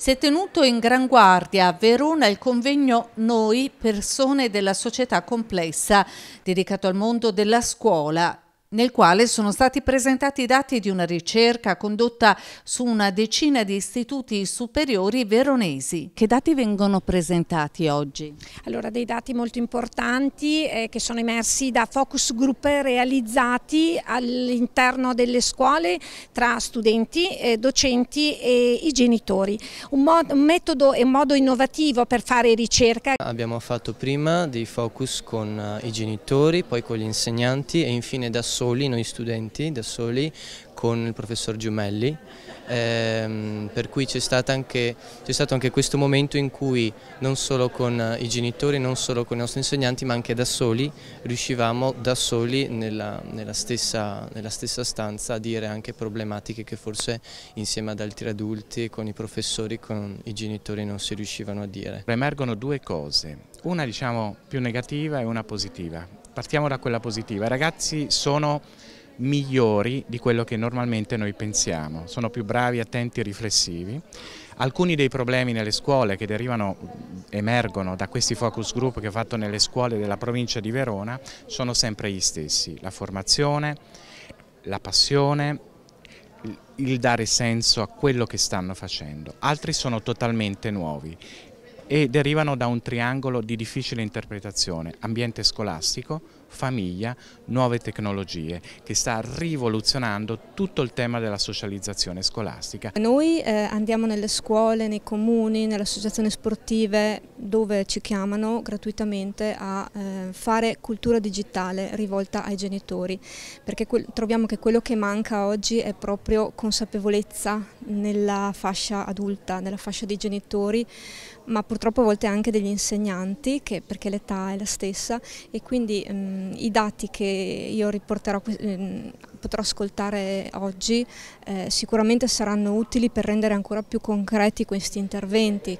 Si è tenuto in gran guardia a Verona il convegno Noi, persone della società complessa, dedicato al mondo della scuola nel quale sono stati presentati i dati di una ricerca condotta su una decina di istituti superiori veronesi. Che dati vengono presentati oggi? Allora, dei dati molto importanti eh, che sono emersi da focus group realizzati all'interno delle scuole tra studenti, eh, docenti e i genitori. Un, un metodo e un modo innovativo per fare ricerca. Abbiamo fatto prima dei focus con eh, i genitori, poi con gli insegnanti e infine da solo soli, noi studenti, da soli, con il professor Giumelli, ehm, per cui c'è stato, anche, stato anche questo momento in cui non solo con eh, i genitori, non solo con i nostri insegnanti, ma anche da soli, riuscivamo da soli nella, nella, stessa, nella stessa stanza a dire anche problematiche che forse insieme ad altri adulti, con i professori, con i genitori non si riuscivano a dire. Emergono due cose, una diciamo più negativa e una positiva. Partiamo da quella positiva, i ragazzi sono migliori di quello che normalmente noi pensiamo, sono più bravi, attenti, e riflessivi. Alcuni dei problemi nelle scuole che derivano, emergono da questi focus group che ho fatto nelle scuole della provincia di Verona sono sempre gli stessi, la formazione, la passione, il dare senso a quello che stanno facendo, altri sono totalmente nuovi e derivano da un triangolo di difficile interpretazione, ambiente scolastico, famiglia, nuove tecnologie, che sta rivoluzionando tutto il tema della socializzazione scolastica. Noi eh, andiamo nelle scuole, nei comuni, nelle associazioni sportive dove ci chiamano gratuitamente a eh, fare cultura digitale rivolta ai genitori, perché troviamo che quello che manca oggi è proprio consapevolezza nella fascia adulta, nella fascia dei genitori, ma purtroppo a volte anche degli insegnanti, che, perché l'età è la stessa e quindi mh, mm, i dati che io riporterò, mh, mm, potrò ascoltare oggi eh, sicuramente saranno utili per rendere ancora più concreti questi interventi.